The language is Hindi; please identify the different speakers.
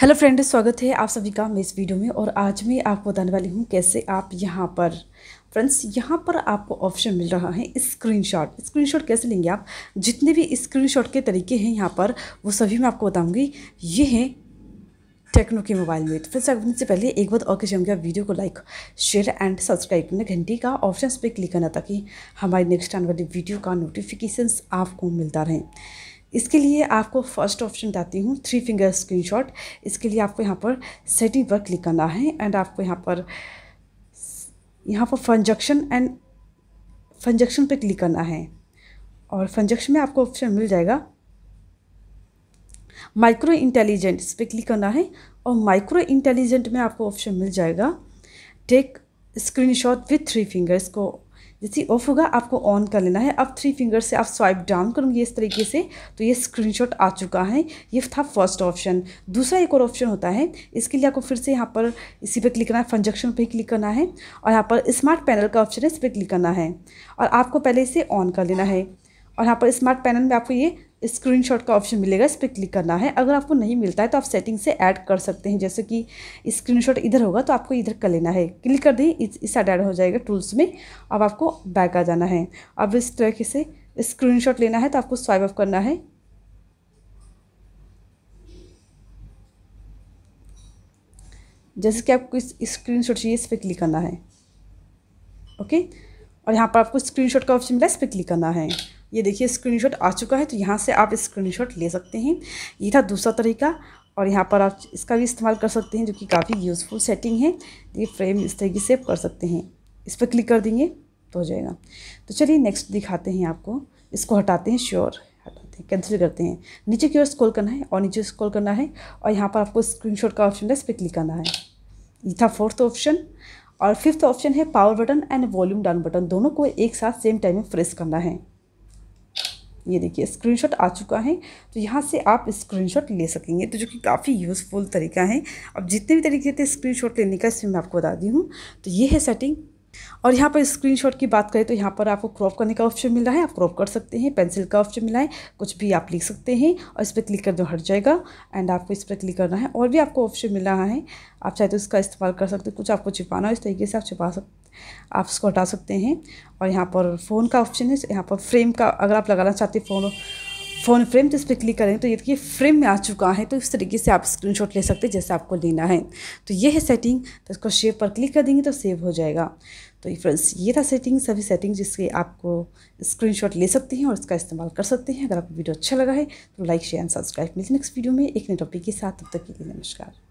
Speaker 1: हेलो फ्रेंड स्वागत है आप सभी का मैं इस वीडियो में और आज मैं आपको बताने वाली हूँ कैसे आप यहाँ पर फ्रेंड्स यहाँ पर आपको ऑप्शन मिल रहा है स्क्रीनशॉट स्क्रीनशॉट कैसे लेंगे आप जितने भी स्क्रीनशॉट के तरीके हैं यहाँ पर वो सभी मैं आपको बताऊँगी ये हैं टेक्नो के मोबाइल में तो फ्रेंड्स अगर से पहले एक बार और कैसे आप वीडियो को लाइक शेयर एंड सब्सक्राइब करना घंटी का ऑप्शन पर क्लिक करना ताकि हमारी नेक्स्ट आने वाली वीडियो का नोटिफिकेशन आपको मिलता रहे इसके लिए आपको फर्स्ट ऑप्शन बताती हूँ थ्री फिंगर स्क्रीन इसके लिए आपको यहाँ पर सेटिंग पर क्लिक करना है एंड आपको यहाँ पर यहाँ पर फंजक्शन एंड फंजक्शन पर क्लिक करना है और फंजक्शन में आपको ऑप्शन मिल जाएगा माइक्रो इस पे क्लिक करना है और माइक्रो इंटेलिजेंट में आपको ऑप्शन मिल जाएगा take screenshot with three fingers को जैसे ऑफ होगा आपको ऑन कर लेना है अब थ्री फिंगर से आप स्वाइप डाउन करूँगी इस तरीके से तो ये स्क्रीनशॉट आ चुका है ये था फर्स्ट ऑप्शन दूसरा एक और ऑप्शन होता है इसके लिए आपको फिर से यहाँ पर इसी पर क्लिक करना है फंजक्शन पर क्लिक करना है और यहाँ पर स्मार्ट पैनल का ऑप्शन है इस पर क्लिक करना है और आपको पहले इसे ऑन कर लेना है और यहाँ पर स्मार्ट पैनल में आपको ये स्क्रीनशॉट का ऑप्शन मिलेगा इस पर क्लिक करना है अगर आपको नहीं मिलता है तो आप सेटिंग से ऐड कर सकते हैं जैसे कि स्क्रीनशॉट इधर होगा तो आपको इधर कर लेना है क्लिक कर दें इस साइड ऐड हो जाएगा टूल्स में अब आपको बैक आ जाना है अब इस तरीके से स्क्रीन लेना है तो आपको स्वाइप अप करना है जैसे कि आपको इस शॉट चाहिए इस पर क्लिक करना है ओके और यहाँ पर आपको स्क्रीनशॉट का ऑप्शन मिला है इस पर क्लिक करना है ये देखिए स्क्रीनशॉट आ चुका है तो यहाँ से आप स्क्रीनशॉट ले सकते हैं ये था दूसरा तरीका और यहाँ पर आप इसका भी इस्तेमाल कर सकते हैं जो कि काफ़ी यूज़फुल सेटिंग है ये फ्रेम इस तरीके से कर सकते हैं इस पर क्लिक कर देंगे तो हो जाएगा तो चलिए नेक्स्ट दिखाते हैं आपको इसको हटाते हैं श्योर हटाते हैं कैंसिल करते हैं नीचे की ओर स्क्रॉल करना है और नीचे स्क्रॉल करना है और यहाँ पर आपको स्क्रीनशॉट का ऑप्शन है इस पर क्लिक करना है ये था फोर्थ ऑप्शन और फिफ्थ ऑप्शन है power button and volume down button दोनों को एक साथ सेम टाइम में प्रेस करना है ये देखिए स्क्रीनशॉट आ चुका है तो यहाँ से आप स्क्रीनशॉट ले सकेंगे तो जो कि काफ़ी यूज़फुल तरीका है अब जितने भी तरीके थे स्क्रीनशॉट लेने का इसमें मैं आपको बता दी हूँ तो ये है सेटिंग और यहाँ पर स्क्रीनशॉट की बात करें तो यहाँ पर आपको क्रॉप करने का ऑप्शन मिल रहा है आप क्रॉप कर सकते हैं पेंसिल का ऑप्शन मिला है कुछ भी आप लिख सकते हैं और इस पर क्लिक कर दो हट जाएगा एंड आपको इस पर क्लिक करना है और भी आपको ऑप्शन मिल रहा है आप चाहे तो इसका इस्तेमाल कर सकते कुछ आपको छिपाना हो इस तरीके से आप छिपा सकते आप इसको हटा सकते हैं और यहाँ पर फ़ोन का ऑप्शन है यहाँ पर फ्रेम का अगर आप लगाना चाहते फ़ोन फ़ोन फ्रेम जिस पर क्लिक करेंगे तो ये देखिए फ्रेम में आ चुका है तो इस तरीके से आप स्क्रीनशॉट ले सकते हैं जैसे आपको लेना है तो ये है सेटिंग तो इसको शेव पर क्लिक कर देंगे तो सेव हो जाएगा तो फ्रेंड्स ये था सेटिंग सभी सेटिंग जिसके आपको स्क्रीनशॉट ले सकते हैं और इसका इस्तेमाल कर सकते हैं अगर आपको वीडियो अच्छा लगा है तो लाइक शेयर एंड सब्सक्राइब मिलते नेक्स्ट वीडियो में एक नए टॉपिक के साथ तब तक के लिए नमस्कार